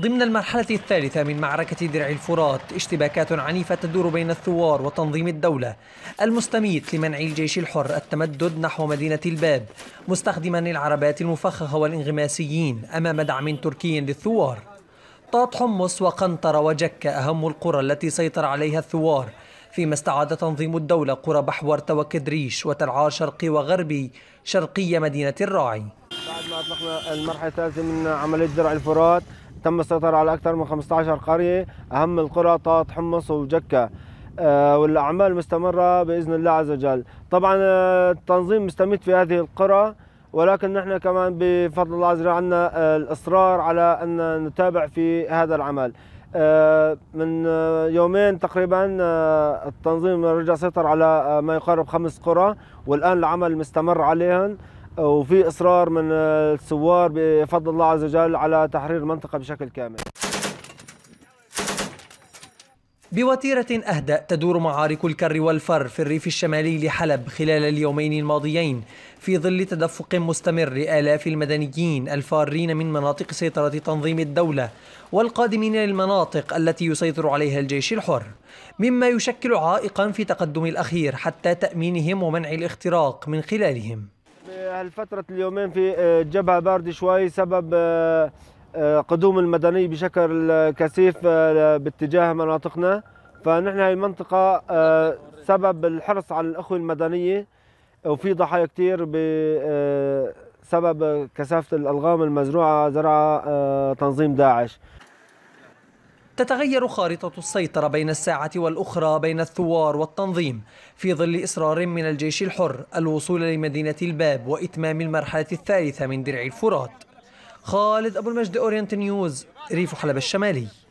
ضمن المرحلة الثالثة من معركة درع الفرات اشتباكات عنيفة تدور بين الثوار وتنظيم الدولة المستميت لمنع الجيش الحر التمدد نحو مدينة الباب مستخدما العربات المفخخة والإنغماسيين أمام دعم تركي للثوار طاط حمص وقنطرة وجكة أهم القرى التي سيطر عليها الثوار فيما استعاد تنظيم الدولة قرى بحورت وكدريش وترعار شرقي وغربي شرقي مدينة الراعي بعد ما أطلقنا المرحلة الثالثة من عملية درع الفرات تم السيطرة على أكثر من 15 قرية أهم القرى طاط حمص وجكة آه، والأعمال مستمرة بإذن الله عز وجل طبعا آه، التنظيم مستمد في هذه القرى ولكن نحن كمان بفضل الله عز وجل عندنا آه، الإصرار على أن نتابع في هذا العمل من يومين تقريبا التنظيم رجع سيطر على ما يقارب خمس قرى والآن العمل مستمر عليهم وفي اصرار من الثوار بفضل الله عز وجل على تحرير المنطقه بشكل كامل بوتيرة أهدأ تدور معارك الكر والفر في الريف الشمالي لحلب خلال اليومين الماضيين في ظل تدفق مستمر لآلاف المدنيين الفارين من مناطق سيطرة تنظيم الدولة والقادمين للمناطق التي يسيطر عليها الجيش الحر مما يشكل عائقا في تقدم الأخير حتى تأمينهم ومنع الاختراق من خلالهم الفترة اليومين في الجبهة آه، باردة شوي سبب آه، آه، قدوم المدني بشكل كثيف باتجاه مناطقنا فنحن هي المنطقة سبب الحرص على الأخوة المدنية وفي ضحايا كثير بسبب كثافة الألغام المزروعة زرعة تنظيم داعش تتغير خارطة السيطرة بين الساعة والأخرى بين الثوار والتنظيم في ظل إصرار من الجيش الحر الوصول لمدينة الباب وإتمام المرحلة الثالثة من درع الفرات خالد أبو المجد أورينت نيوز ريف حلب الشمالي